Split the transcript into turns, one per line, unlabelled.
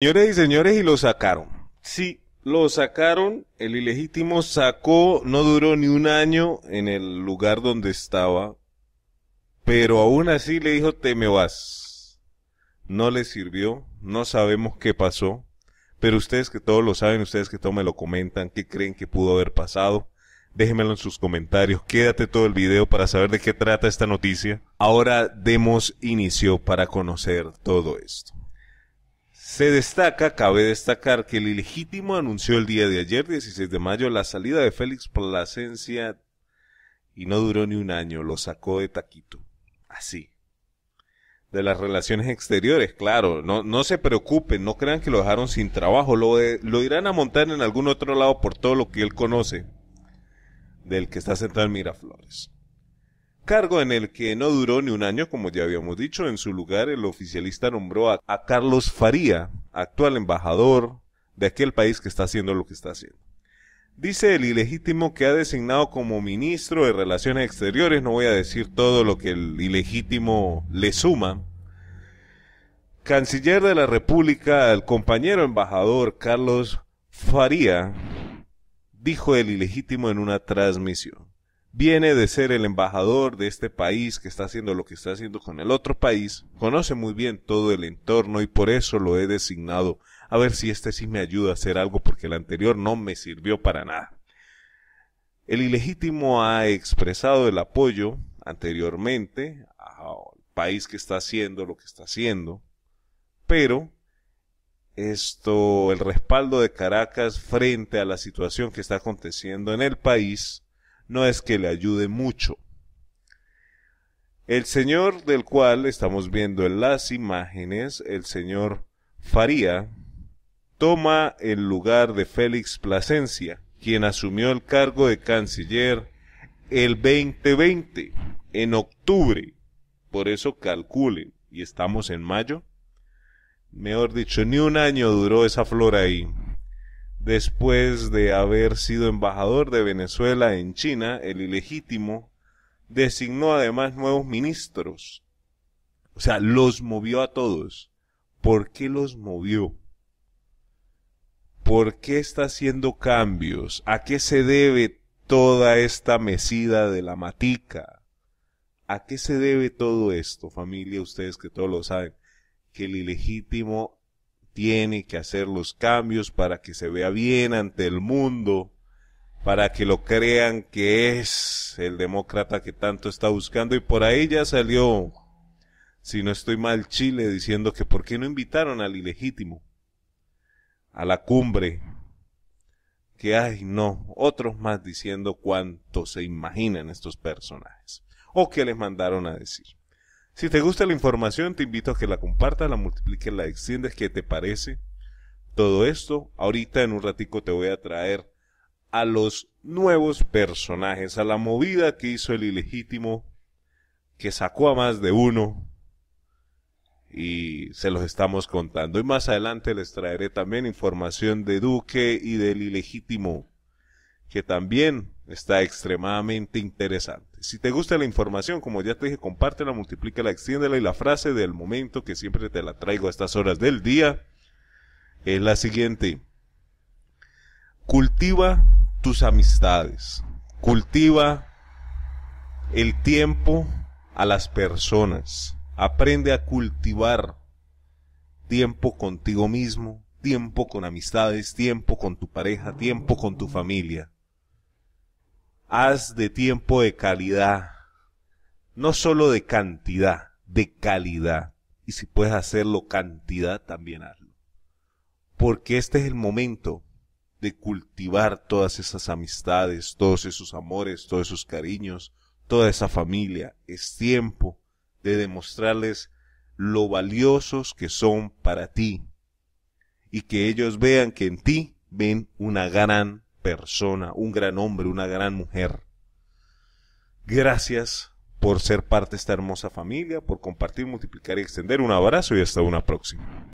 Señores y señores, y lo sacaron. Sí, lo sacaron. El ilegítimo sacó, no duró ni un año en el lugar donde estaba. Pero aún así le dijo, te me vas. No le sirvió, no sabemos qué pasó. Pero ustedes que todos lo saben, ustedes que todos me lo comentan, qué creen que pudo haber pasado. Déjenmelo en sus comentarios. Quédate todo el video para saber de qué trata esta noticia. Ahora demos inicio para conocer todo esto. Se destaca, cabe destacar, que el ilegítimo anunció el día de ayer, 16 de mayo, la salida de Félix Plasencia y no duró ni un año, lo sacó de taquito. Así. De las relaciones exteriores, claro. No, no se preocupen, no crean que lo dejaron sin trabajo. Lo, lo irán a montar en algún otro lado por todo lo que él conoce del que está sentado en Miraflores cargo en el que no duró ni un año, como ya habíamos dicho. En su lugar, el oficialista nombró a, Carlos Faría, actual embajador de aquel país que está haciendo lo que está haciendo. Dice el ilegítimo que ha designado como ministro de Relaciones Exteriores, no voy a decir todo lo que el ilegítimo le suma. Canciller de la República, el compañero embajador Carlos Faría, dijo el ilegítimo en una transmisión viene de ser el embajador de este país que está haciendo lo que está haciendo con el otro país, conoce muy bien todo el entorno y por eso lo he designado a ver si este sí me ayuda a hacer algo porque el anterior no me sirvió para nada. El ilegítimo ha expresado el apoyo anteriormente al país que está haciendo lo que está haciendo, pero esto, el respaldo de Caracas frente a la situación que está aconteciendo en el país, no es que le ayude mucho. El señor del cual estamos viendo en las imágenes, el señor Faría, toma el lugar de Félix Plasencia, quien asumió el cargo de canciller el 2020, en octubre. Por eso calculen, y estamos en mayo. Mejor dicho, ni un año duró esa flor ahí después de haber sido embajador de Venezuela en China, el ilegítimo, designó además nuevos ministros. O sea, los movió a todos. ¿Por qué los movió? ¿Por qué está haciendo cambios? ¿A qué se debe toda esta mesida de la matica? ¿A qué se debe todo esto, familia? Ustedes que todos lo saben, que el ilegítimo tiene que hacer los cambios para que se vea bien ante el mundo, para que lo crean que es el demócrata que tanto está buscando. Y por ahí ya salió, si no estoy mal, Chile diciendo que por qué no invitaron al ilegítimo a la cumbre. Que hay no, otros más diciendo cuánto se imaginan estos personajes o que les mandaron a decir. Si te gusta la información, te invito a que la compartas, la multipliques, la extiendas, que te parece todo esto. Ahorita en un ratico te voy a traer a los nuevos personajes, a la movida que hizo el ilegítimo, que sacó a más de uno y se los estamos contando. Y más adelante les traeré también información de Duque y del ilegítimo, que también Está extremadamente interesante. Si te gusta la información, como ya te dije, compártela, multiplícala, extiéndela y la frase del momento que siempre te la traigo a estas horas del día es la siguiente. Cultiva tus amistades. Cultiva el tiempo a las personas. Aprende a cultivar tiempo contigo mismo, tiempo con amistades, tiempo con tu pareja, tiempo con tu familia. Haz de tiempo de calidad, no solo de cantidad, de calidad. Y si puedes hacerlo cantidad, también hazlo. Porque este es el momento de cultivar todas esas amistades, todos esos amores, todos esos cariños, toda esa familia. Es tiempo de demostrarles lo valiosos que son para ti y que ellos vean que en ti ven una gran persona, un gran hombre, una gran mujer. Gracias por ser parte de esta hermosa familia, por compartir, multiplicar y extender. Un abrazo y hasta una próxima.